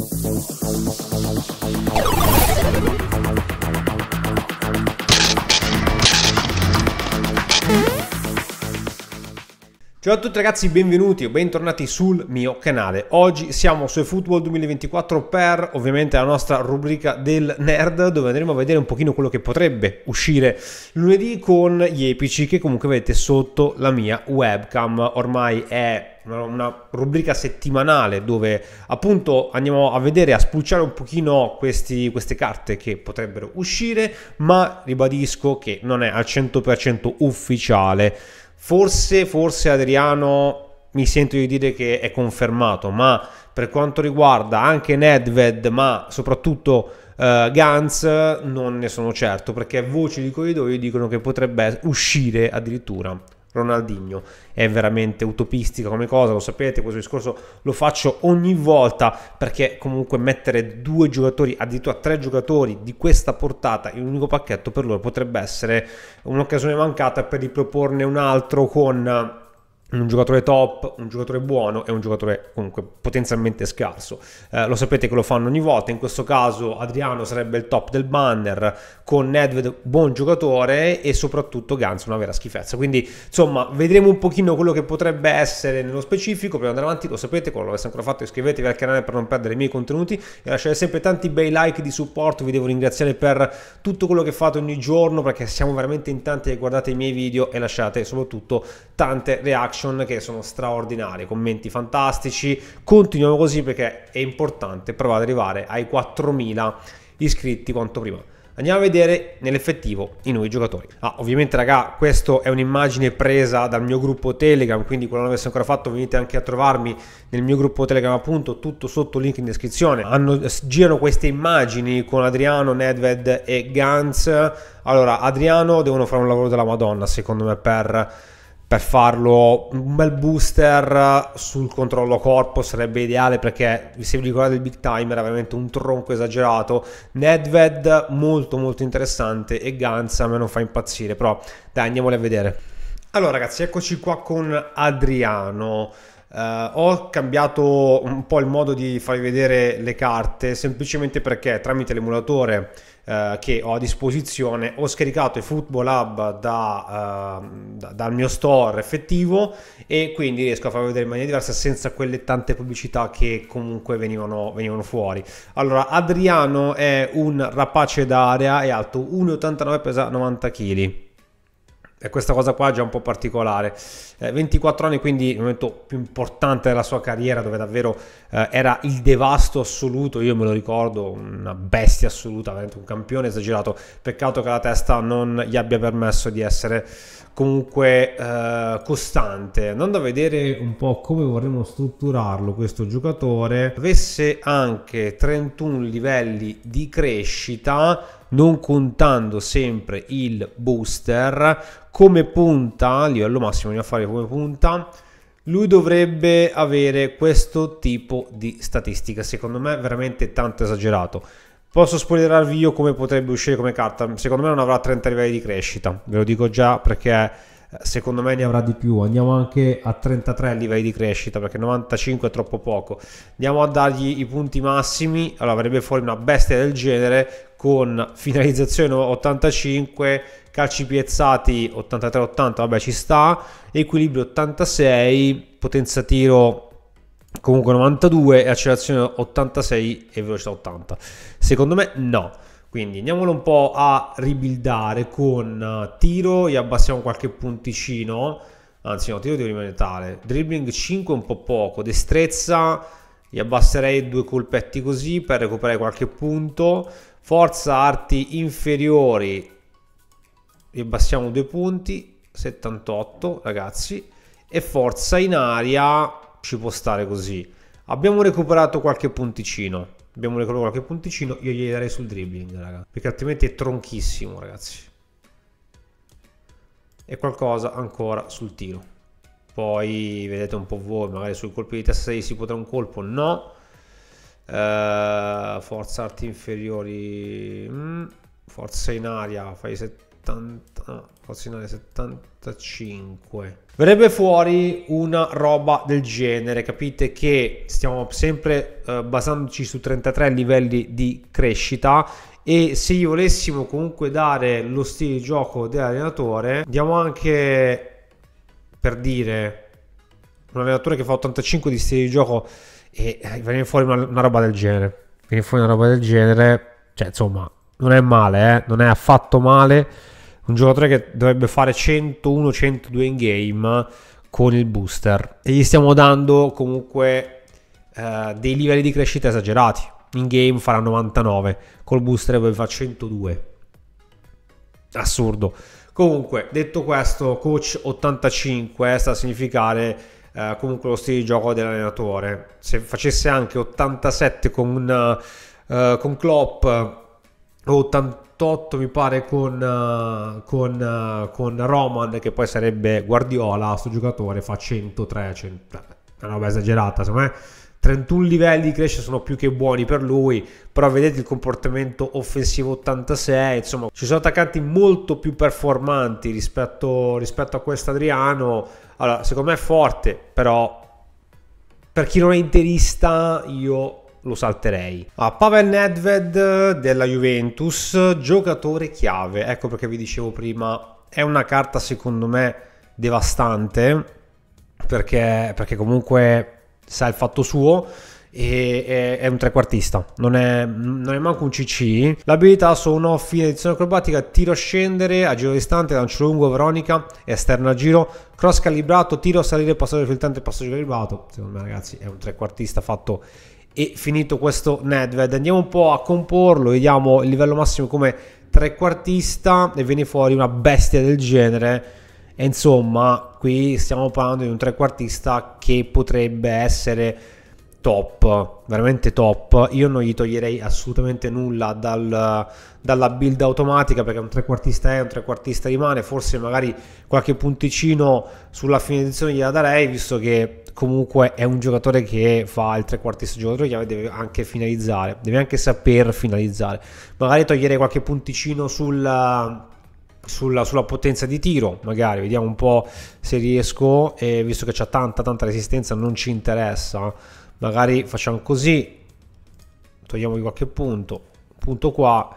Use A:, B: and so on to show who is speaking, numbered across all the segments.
A: Thank you. Ciao a tutti ragazzi, benvenuti o bentornati sul mio canale. Oggi siamo su eFootball 2024 per ovviamente la nostra rubrica del nerd dove andremo a vedere un pochino quello che potrebbe uscire lunedì con gli epici che comunque vedete sotto la mia webcam. Ormai è una, rubrica settimanale dove appunto andiamo a vedere, a spulciare un pochino questi, queste carte che potrebbero uscire, ma ribadisco che non è al 100% ufficiale. Forse, forse Adriano mi sento di dire che è confermato, ma per quanto riguarda anche Nedved, ma soprattutto uh, eh, Gans, non ne sono certo, perché voci di corridoio dicono che potrebbe uscire addirittura Ronaldinho. È veramente utopistica come cosa, lo sapete, questo discorso lo faccio ogni volta perché comunque mettere due giocatori, addirittura tre giocatori di questa portata in un unico pacchetto per loro potrebbe essere un'occasione mancata per riproporne un altro con un giocatore top, un giocatore buono e un giocatore comunque potenzialmente scarso. Eh, lo sapete che lo fanno ogni volta, in questo caso Adriano sarebbe il top del banner, con Nedved buon giocatore e soprattutto Gans una vera schifezza. Quindi insomma vedremo un pochino quello che potrebbe essere nello specifico, per andare avanti lo sapete, quando l'avete ancora fatto iscrivetevi al canale per non perdere i miei contenuti e lasciate sempre tanti bei like di supporto, vi devo ringraziare per tutto quello che fate ogni giorno perché siamo veramente in tanti che guardate i miei video e lasciate soprattutto tante reaction reaction che sono straordinarie, commenti fantastici. Continuiamo così perché è importante provare ad arrivare ai 4.000 iscritti quanto prima. Andiamo a vedere nell'effettivo i nuovi giocatori. Ah, ovviamente raga, questa è un'immagine presa dal mio gruppo Telegram, quindi quando non avesse ancora fatto venite anche a trovarmi nel mio gruppo Telegram appunto, tutto sotto link in descrizione. Hanno, girano queste immagini con Adriano, Nedved e Gans. Allora, Adriano devono fare un lavoro della Madonna secondo me per per farlo un bel booster sul controllo corpo sarebbe ideale perché se vi ricordate il big time era veramente un tronco esagerato Nedved molto molto interessante e Gans a me non fa impazzire però dai andiamole a vedere allora ragazzi eccoci qua con Adriano Uh, ho cambiato un po' il modo di farvi vedere le carte semplicemente perché tramite l'emulatore eh, che ho a disposizione, ho scaricato i Football Hub da, eh, da, dal mio store effettivo e quindi riesco a farlo vedere in maniera diversa senza quelle tante pubblicità che comunque venivano, venivano fuori. Allora, Adriano è un rapace d'area, è alto 1,89 pesa 90 kg. E questa cosa qua è già un po' particolare. Eh, 24 anni, quindi il momento più importante della sua carriera, dove davvero eh, era il devasto assoluto. Io me lo ricordo, una bestia assoluta, veramente un campione esagerato. Peccato che la testa non gli abbia permesso di essere comunque eh, costante. Andando a vedere un po' come vorremmo strutturarlo, questo giocatore avesse anche 31 livelli di crescita non contando sempre il booster come punta livello massimo andiamo a fare come punta lui dovrebbe avere questo tipo di statistica secondo me veramente tanto esagerato Posso spoilerarvi io come potrebbe uscire come carta? Secondo me non avrà 30 livelli di crescita, ve lo dico già perché secondo me ne avrà di più. Andiamo anche a 33 livelli di crescita perché 95 è troppo poco. Andiamo a dargli i punti massimi, allora avrebbe fuori una bestia del genere con finalizzazione 85, calci piazzati 83-80, vabbè ci sta, equilibrio 86, potenza tiro comunque 92 e accelerazione 86 e velocità 80. Secondo me no. Quindi andiamolo un po' a ribildare con eh, tiro, gli abbassiamo qualche punticino, anzi no, tiro devo rimanere tale, dribbling 5 un po' poco, destrezza gli abbasserei due colpetti così per recuperare qualche punto, forza arti inferiori gli abbassiamo due punti, 78 ragazzi, e forza in aria ci può stare così. Abbiamo recuperato qualche punticino. Abbiamo un qualche punticino, io gli darei sul dribbling, raga. Perché altrimenti è tronchissimo, ragazzi. E qualcosa ancora sul tiro. Poi vedete un po' voi, magari sul colpo di testa si potrà un colpo, no. Uh, forza arti inferiori, mm. forza in aria, fai 7 70, no, 75. Verrebbe fuori una roba del genere, capite che stiamo sempre eh, basandoci su 33 livelli di crescita e se gli volessimo comunque dare lo stile di gioco dell'allenatore, diamo anche per dire un allenatore che fa 85 di stile di gioco e eh, viene fuori una, una roba del genere. Viene fuori una roba del genere, cioè insomma, non è male, eh? non è affatto male un giocatore che dovrebbe fare 101-102 in game con il booster e gli stiamo dando comunque eh, dei livelli di crescita esagerati. In game farà 99, col booster poi fa 102. Assurdo. Comunque, detto questo, coach 85 eh, sta a significare eh, comunque lo stile di gioco dell'allenatore. Se facesse anche 87 con, eh, con Klopp o 80 28 mi pare con, eh, con, eh, con Roman che poi sarebbe Guardiola, sto giocatore fa 103, 100, cioè, una roba esagerata, secondo me 31 livelli di crescita sono più che buoni per lui, però vedete il comportamento offensivo 86, insomma ci sono attaccanti molto più performanti rispetto, rispetto a questo Adriano, allora secondo me è forte, però per chi non è interista io lo salterei. A Pavel Nedved eh, della Juventus, giocatore chiave, ecco perché vi dicevo prima, è una carta secondo me devastante perché, perché comunque sa il fatto suo e è, un trequartista, non è, non è manco un CC. L'abilità sono fine edizione acrobatica, tiro a scendere, a giro distante, lancio lungo, Veronica, esterno a giro, cross calibrato, tiro a salire, passaggio filtrante, passaggio calibrato. Secondo me ragazzi è un trequartista fatto e finito questo Nedved. Andiamo un po' a comporlo, vediamo il livello massimo come trequartista e viene fuori una bestia del genere. E insomma, qui stiamo parlando di un trequartista che potrebbe essere top, veramente top. Io non gli toglierei assolutamente nulla dal, dalla build automatica perché un trequartista è, un trequartista rimane, forse magari qualche punticino sulla finizione gliela darei visto che comunque è un giocatore che fa il trequartista giocatore chiave deve anche finalizzare, deve anche saper finalizzare. Magari toglierei qualche punticino sulla sulla, sulla, potenza di tiro, magari vediamo un po' se riesco, eh, visto che c'è tanta tanta resistenza non ci interessa magari facciamo così togliamogli qualche punto punto qua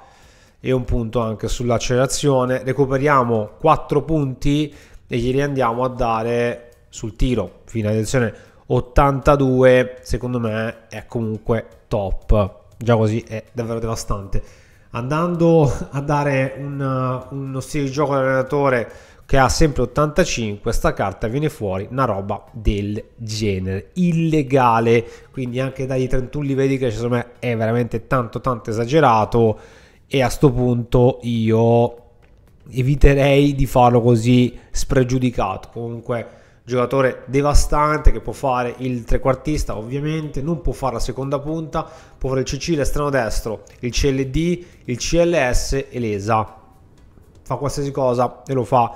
A: e un punto anche sull'accelerazione recuperiamo 4 punti e glieli andiamo a dare sul tiro finalizzazione 82 secondo me è comunque top già così è davvero devastante andando a dare un, uno stile di gioco all'allenatore che ha sempre 85, sta carta viene fuori una roba del genere, illegale, quindi anche dai 31 livelli che secondo me è veramente tanto tanto esagerato e a sto punto io eviterei di farlo così spregiudicato, comunque giocatore devastante che può fare il trequartista ovviamente, non può fare la seconda punta, può fare il CC, l'estremo destro, il CLD, il CLS e l'ESA, fa qualsiasi cosa e lo fa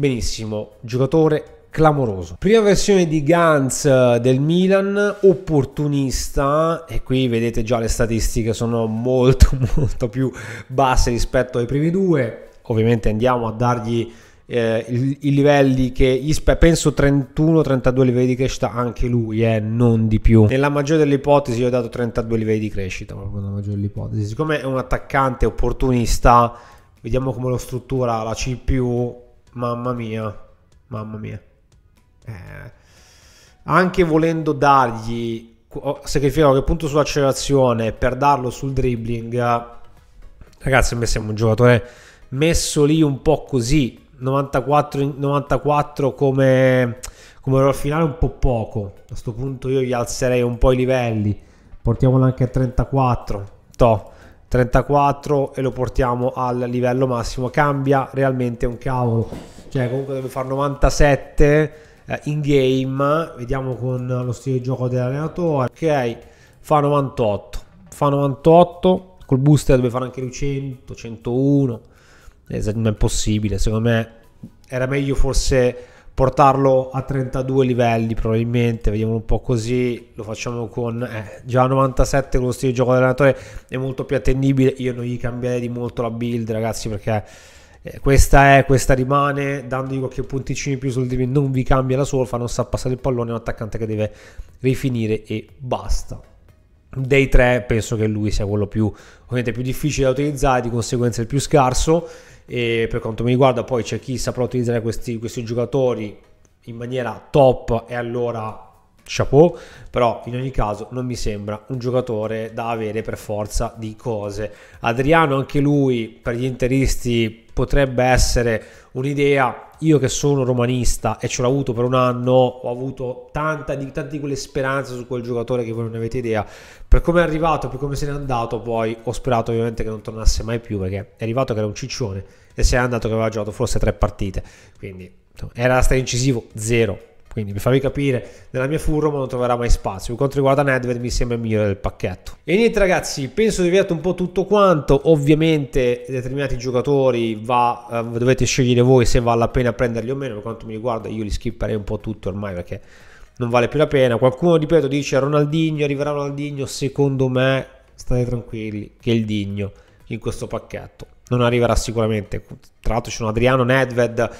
A: benissimo, giocatore clamoroso. Prima versione di Gans eh, del Milan, opportunista, e qui vedete già le statistiche sono molto molto più basse rispetto ai primi due. Ovviamente andiamo a dargli eh, i, livelli che gli spe- penso 31-32 livelli di crescita anche lui, eh, non di più. Nella maggiore delle ipotesi io ho dato 32 livelli di crescita, proprio nella maggiore delle ipotesi. Siccome è un attaccante opportunista, vediamo come lo struttura la CPU Mamma mia, mamma mia. Eh, anche volendo dargli, oh, sacrificare che punto sull'accelerazione per darlo sul dribbling, ragazzi, noi sembra un giocatore messo lì un po' così, 94, 94 come, come ruolo finale un po' poco. A questo punto io gli alzerei un po' i livelli, portiamolo anche a 34. Toh 34 e lo portiamo al livello massimo cambia realmente un cavolo cioè comunque deve fare 97 eh, in game vediamo con lo stile di gioco dell'allenatore ok fa 98 fa 98 col booster deve fare anche lui 100 101 eh, non è possibile secondo me era meglio forse portarlo a 32 livelli probabilmente, vediamo un po' così, lo facciamo con eh, già 97 con lo stile di gioco dell'allenatore è molto più attendibile, io non gli cambierei di molto la build ragazzi perché eh, questa è, questa rimane, dandogli qualche punticino in più sul divin non vi cambia la solfa, non sa passare il pallone, è un attaccante che deve rifinire e basta dei tre penso che lui sia quello più, ovviamente, più difficile da utilizzare, di conseguenza il più scarso. E per quanto mi riguarda, poi c'è chi saprà utilizzare questi, questi giocatori in maniera top e allora chapeau, però in ogni caso non mi sembra un giocatore da avere per forza di cose. Adriano anche lui per gli interisti potrebbe essere un'idea io che sono romanista e ce l'ho avuto per un anno, ho avuto tanta di, tante di quelle speranze su quel giocatore che voi non avete idea. Per come è arrivato, per come se n'è andato, poi ho sperato ovviamente che non tornasse mai più perché è arrivato che era un ciccione e se n'è andato che aveva giocato forse tre partite. Quindi era stato incisivo, zero quindi per farvi capire, nella mia furro non troverà mai spazio. Per quanto riguarda Nedved mi sembra il migliore del pacchetto. E niente ragazzi, penso di aver detto un po' tutto quanto. Ovviamente determinati giocatori va, eh, dovete scegliere voi se vale la pena prenderli o meno. Per quanto mi riguarda io li skipperei un po' tutti ormai perché non vale più la pena. Qualcuno, ripeto, dice Ronaldinho, arriverà Ronaldinho. Secondo me state tranquilli che il Digno in questo pacchetto non arriverà sicuramente. Tra l'altro c'è un Adriano Nedved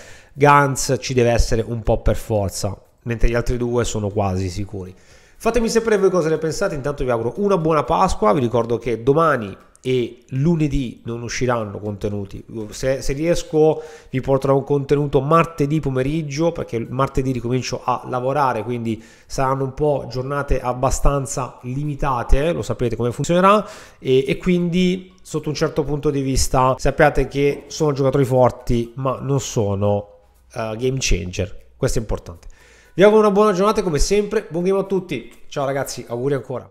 A: Guns ci deve essere un po' per forza, mentre gli altri due sono quasi sicuri. Fatemi sapere voi cosa ne pensate, intanto vi auguro una buona Pasqua, vi ricordo che domani e lunedì non usciranno contenuti. Se, se, riesco vi porterò un contenuto martedì pomeriggio perché martedì ricomincio a lavorare, quindi saranno un po' giornate abbastanza limitate, lo sapete come funzionerà e, e quindi sotto un certo punto di vista sappiate che sono giocatori forti ma non sono uh, game changer. Questo è importante. Vi auguro una buona giornata come sempre, buon game a tutti. Ciao ragazzi, auguri ancora.